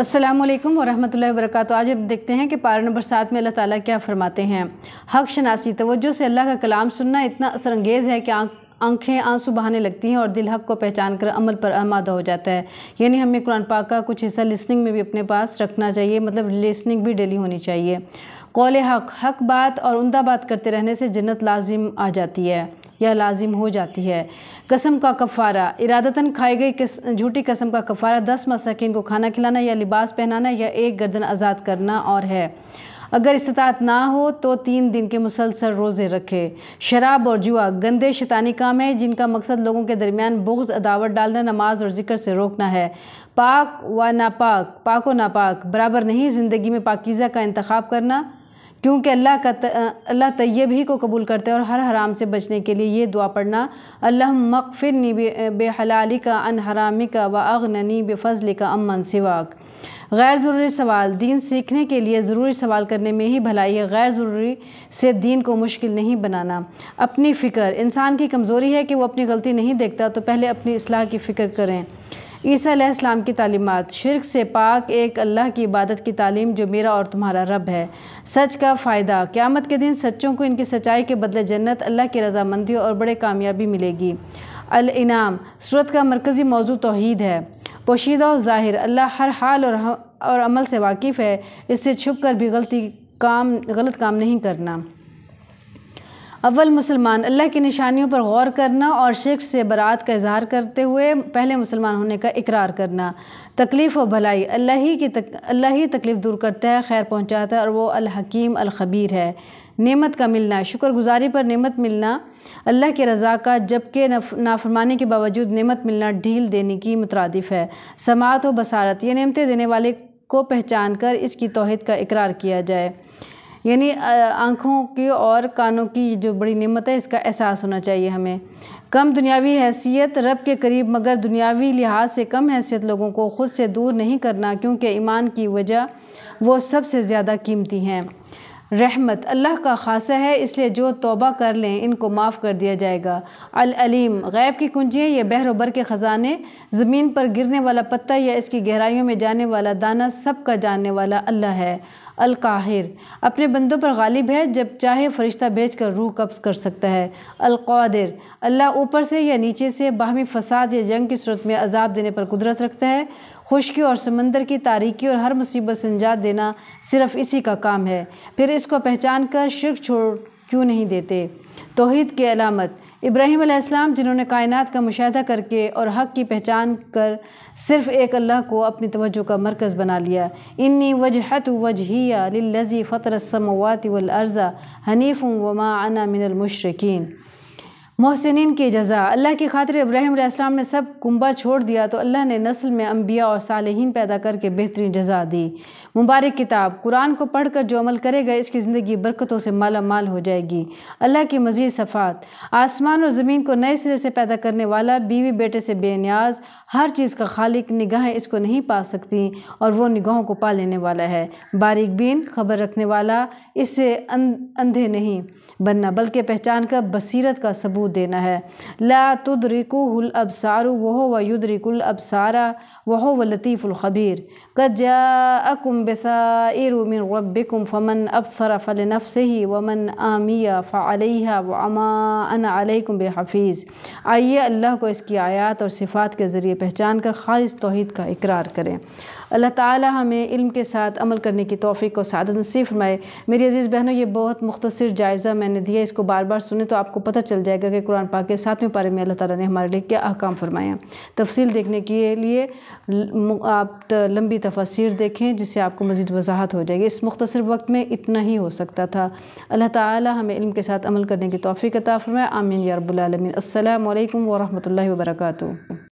असलम वरहमल वरक आज अब देखते हैं कि पारा नंबर सात में अल्लाह ताला क्या फ़रमाते हैं हक शनासी तवज्जो से अल्लाह का कलाम सुनना इतना असरंगेज़ है कि आँख आंखें आंसू बहाने लगती हैं और दिल हक को पहचान कर अमल पर आमादा हो जाता है यानी हमें कुरान पाक का कुछ हिस्सा लिसनिंग में भी अपने पास रखना चाहिए मतलब लिसनिंग भी डेली होनी चाहिए कौल हक हक बात और उमदा बात करते रहने से जन्नत लाजिम आ जाती है या लाजिम हो जाती है कसम का कफ़ारा इरादतन खाई गई झूठी कसम का कफ़ारा दस मसाकिन को खाना खिलाना या लिबास पहनाना या एक गर्दन आज़ाद करना और है अगर इस्तात ना हो तो तीन दिन के मुसलसल रोज़े रखे शराब और जुआ गंदे शैतानी काम है जिनका मकसद लोगों के दरमियान बुग्ज अदावत डालना नमाज और जिक्र से रोकना है पाक व नापाक पाक व नापाक बराबर नहीं ज़िंदगी में पाकिज़ा का इंतखब करना क्योंकि अल्लाह का अल्लाह तय्यब ही को कबूल करते हैं और हर हराम से बचने के लिए ये दुआ पढ़ना अल्लाह मकफिर बे बेहलाली का अन हरामी का व अगननी बेफजल का अमन सिवाक गैर ज़रूरी सवाल दीन सीखने के लिए ज़रूरी सवाल करने में ही भलाई है गैर ज़रूरी से दीन को मुश्किल नहीं बनाना अपनी फ़िक्र इंसान की कमज़ोरी है कि वो अपनी गलती नहीं देखता तो पहले अपनी असलाह की फ़िक्र करें ईसीम की तालीमत शिरक से पाक एक अल्लाह की इबादत की तालीम जो मेरा और तुम्हारा रब है सच का फ़ायदा क़्यामत के दिन सच्चों को इनकी सच्चाई के बदले जन्नत अल्लाह की रजामंदी और बड़े कामयाबी मिलेगी अलनाम सूरत का मरकज़ी मौजू तोहद है पोशीदा और ज़ाहिर अल्लाह हर हाल और और अमल से वाकिफ़ है इससे छुप कर भी गलती काम गलत काम नहीं करना अव्वल मुसलमान अल्लाह की निशानियों पर गौर करना और शिरक से बरात का इजहार करते हुए पहले मुसलमान होने का इकरार करना तकलीफ़ और भलाई अल्लाह ही की तक अल्लाह ही तकलीफ़ दूर करता है खैर पहुँचाता है और वो अलहकीम अलखबीर है नेमत का मिलना शुक्रगुजारी पर नेमत मिलना अल्लाह के रज़ा का जबकि नाफरमानी के बावजूद नेमत मिलना ढील देने की मुतरदफ़ है समात व बसारत ये नेमतें देने वाले को पहचान कर इसकी तोहद का इकरार किया जाए यानी आँखों की और कानों की जो बड़ी निमत है इसका एहसास होना चाहिए हमें कम दुनियावी हैसियत रब के करीब मगर दुनियावी लिहाज से कम हैसियत लोगों को ख़ुद से दूर नहीं करना क्योंकि ईमान की वजह वो सबसे ज़्यादा कीमती हैं रहमत अल्लाह का खासा है इसलिए जो तोबा कर लें इनको माफ़ कर दिया जाएगा अल अलीम गैब की कुंजियाँ ये बहरोबर के ख़जाने ज़मीन पर गिरने वाला पत्ता या इसकी गहराइयों में जाने वाला दाना सब का जानने वाला अल्लाह है अलकाहिर अपने बंदों पर गालिब है जब चाहे फरिश्ता भेज कर रूह कब्ज़ कर सकता है अलकादिर अल्लाह ऊपर से या नीचे से बाहमी फसाद या जंग की सूरत में अजाब देने पर कुदरत रखता है खुशकी और समंदर की तारीकी और हर मुसीबत से निजात देना सिर्फ इसी का काम है फिर इसको पहचान कर शिरक छोड़ क्यों नहीं देते तोहद की अलामत इब्राहिम अलैहिस्सलाम जिन्होंने कायनात का मुशाह करके और हक़ की पहचान कर सिर्फ़ एक अल्लाह को अपनी तवज्जो का मरकज़ बना लिया इन्नी वजहत वजहिया लजी फ़तर समवात वल अर्ज़ा हनीफ़ वमा अना मिनल मुशरकिन मोहसिन की जजा अल्लाह की खातिर इब्राहिम इस्लाम ने सब कुंबा छोड़ दिया तो अल्लाह ने नस्ल में अम्बिया और सालहीन पैदा करके बेहतरीन जजा दी मुबारक किताब कुरान को पढ़ कर जो अमल करेगा इसकी ज़िंदगी बरकतों से माला माल हो जाएगी अल्लाह की मज़ीद सफ़ात आसमान और ज़मीन को नए सिरे से पैदा करने वाला बीवी बेटे से बेनियाज हर चीज़ का खालिक निगाहें इसको नहीं पा सकती और वो निगाहों को पा लेने वाला है बारीक बीन खबर रखने वाला इससे अं-, अंधे नहीं बनना बल्कि पहचान कर बसीरत का सबूत देना है ला तुदरिकुल अबसारु वह व युदरिकुल अबसारा वह व लतीफ़ुलख़बीर कजा अकुम बसाइरुमिन रबिकुम फ़मन अबसर फ़ल से ही वमन आमिया फ़ालिया व अमा अनकुम बेहफीज़ आइए अल्लाह को इसकी आयात और सिफ़ात के ज़रिए पहचान कर ख़ालिश तोहद का इकरार करें अल्लाह ताला हमें इल्म के साथ अमल करने की तौफीक और सादत नसीब फरमाए मेरी अज़ीज़ बहनों ये बहुत मुख्तर जायज़ा मैंने दिया इसको बार बार सुने तो आपको पता चल जाएगा के कुरान पाक के सातवें पारे में अल्लाह ताला ने हमारे लिए क्या अहकाम फरमाया तफसील देखने के लिए आप लंबी तफसर देखें जिससे आपको मज़ीद वजाहत हो जाएगी इस मुख्तर वक्त में इतना ही हो सकता था अल्लाह ताला हमें इल्म के साथ अमल करने की तोफ़ी का ताफ़रमाया आमीन यारबालमिन अल्लाम वरहमल वर्का